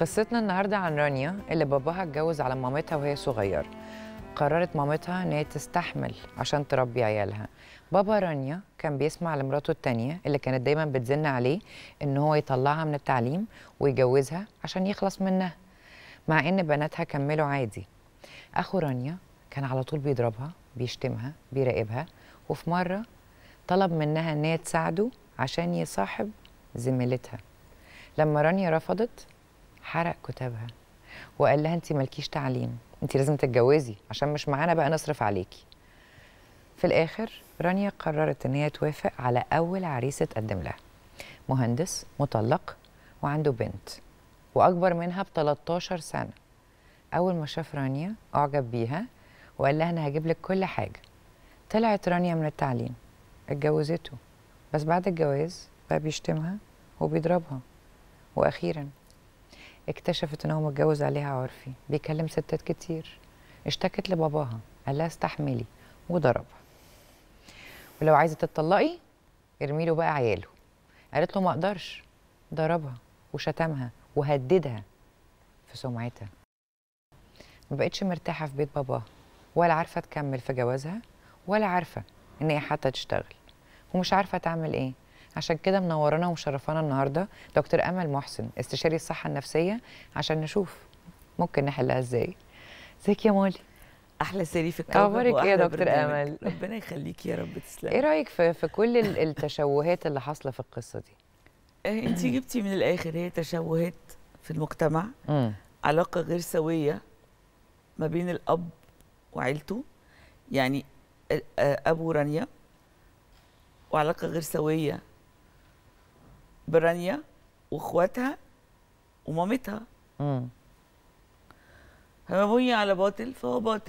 قصتنا النهارده عن رانيا اللي باباها اتجوز على مامتها وهي صغيره قررت مامتها ان هي تستحمل عشان تربي عيالها بابا رانيا كان بيسمع لمراته التانية اللي كانت دايما بتزن عليه ان هو يطلعها من التعليم ويجوزها عشان يخلص منها مع ان بناتها كملوا عادي اخو رانيا كان على طول بيضربها بيشتمها بيراقبها وفي مره طلب منها ان هي تساعده عشان يصاحب زميلتها لما رانيا رفضت حرق كتابها وقال لها انت مالكيش تعليم انت لازم تتجوزي عشان مش معانا بقى نصرف عليكي في الاخر رانيا قررت ان هي توافق على اول عريس اتقدم لها مهندس مطلق وعنده بنت واكبر منها ب 13 سنه اول ما شاف رانيا اعجب بيها وقال لها انا هجيب لك كل حاجه طلعت رانيا من التعليم اتجوزته بس بعد الجواز بقى بيشتمها وبيضربها واخيرا اكتشفت ان هو متجوز عليها عرفي بيكلم ستات كتير اشتكت لباباها قال لها استحملي وضربها ولو عايزه تتطلقي ارمي له بقى عياله قالت له ما اقدرش ضربها وشتمها وهددها في سمعتها ما بقتش مرتاحه في بيت باباها ولا عارفه تكمل في جوازها ولا عارفه ان هي حتى تشتغل ومش عارفه تعمل ايه عشان كده منورانا ومشرفانا النهارده دكتور امل محسن استشاري الصحه النفسيه عشان نشوف ممكن نحلها ازاي ازيك يا مولي احلى سيري في الكوكب اخبارك ايه يا دكتور امل ربنا يخليك يا رب تسلمي ايه رايك في, في كل التشوهات اللي حاصله في القصه دي آه، انت جبتي من الاخر هي تشوهات في المجتمع علاقه غير سويه ما بين الاب وعيلته يعني آه، آه، ابو رانيا وعلاقه غير سويه برانيا واخواتها ومامتها امم فما بني على باطل فهو باطل